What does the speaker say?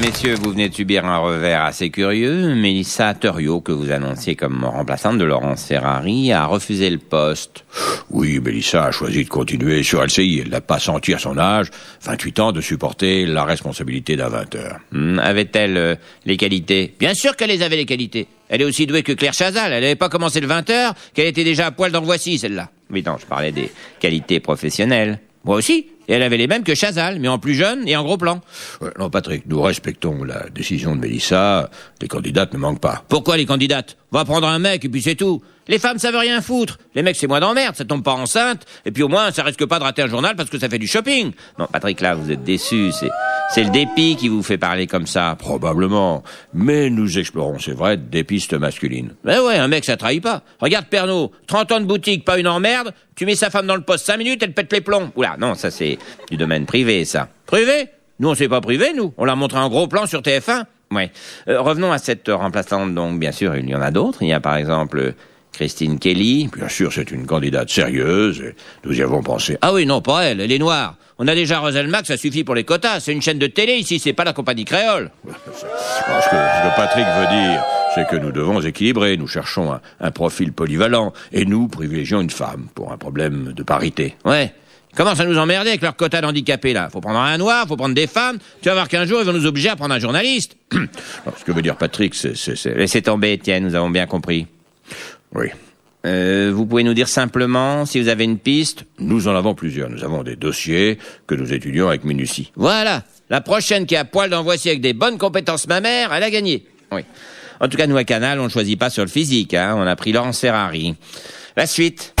Messieurs, vous venez de subir un revers assez curieux. Mélissa Thurio, que vous annonciez comme remplaçante de Laurence Ferrari, a refusé le poste. Oui, Mélissa a choisi de continuer sur LCI. Elle n'a pas senti à son âge, 28 ans, de supporter la responsabilité d'un 20 heures. Hmm, avait-elle euh, les qualités Bien sûr qu'elle les avait, les qualités. Elle est aussi douée que Claire Chazal. Elle n'avait pas commencé le 20 heures, qu'elle était déjà à poil dans le voici, celle-là. Mais non, je parlais des qualités professionnelles. Moi aussi. Et elle avait les mêmes que Chazal, mais en plus jeune et en gros plan. non, Patrick, nous respectons la décision de Mélissa. Les candidates ne manquent pas. Pourquoi les candidates On va prendre un mec et puis c'est tout. Les femmes, ça veut rien foutre. Les mecs, c'est moins d'emmerde. Ça tombe pas enceinte. Et puis au moins, ça risque pas de rater un journal parce que ça fait du shopping. Non, Patrick, là, vous êtes déçu. C'est. C'est le dépit qui vous fait parler comme ça, probablement. Mais nous explorons, c'est vrai, des pistes masculines. Mais eh ouais, un mec, ça trahit pas. Regarde Pernod, 30 ans de boutique, pas une emmerde. Tu mets sa femme dans le poste 5 minutes, elle pète les plombs. Oula, non, ça c'est du domaine privé, ça. Privé Nous, on s'est pas privé, nous. On l'a montré en gros plan sur TF1. Ouais. Euh, revenons à cette remplaçante, donc, bien sûr, il y en a d'autres. Il y a par exemple Christine Kelly, bien sûr, c'est une candidate sérieuse. Nous y avons pensé. Ah oui, non, pas elle, elle est noire. On a déjà Max, ça suffit pour les quotas. C'est une chaîne de télé ici, c'est pas la compagnie créole. Ce que, Patrick veut dire, c'est que nous devons équilibrer. Nous cherchons un, profil polyvalent et nous privilégions une femme pour un problème de parité. Ouais. comment ça nous emmerder avec leur quota d'handicapés, là. Faut prendre un noir, faut prendre des femmes. Tu vas voir qu'un jour, ils vont nous obliger à prendre un journaliste. ce que veut dire Patrick, c'est... Laissez tomber, Étienne, nous avons bien compris. Oui. Euh, vous pouvez nous dire simplement si vous avez une piste Nous en avons plusieurs. Nous avons des dossiers que nous étudions avec minutie. Voilà La prochaine qui a poil d'en voici avec des bonnes compétences mammaires, elle a gagné. Oui. En tout cas, nous, à Canal, on ne choisit pas sur le physique. Hein. On a pris Laurence Ferrari. La suite.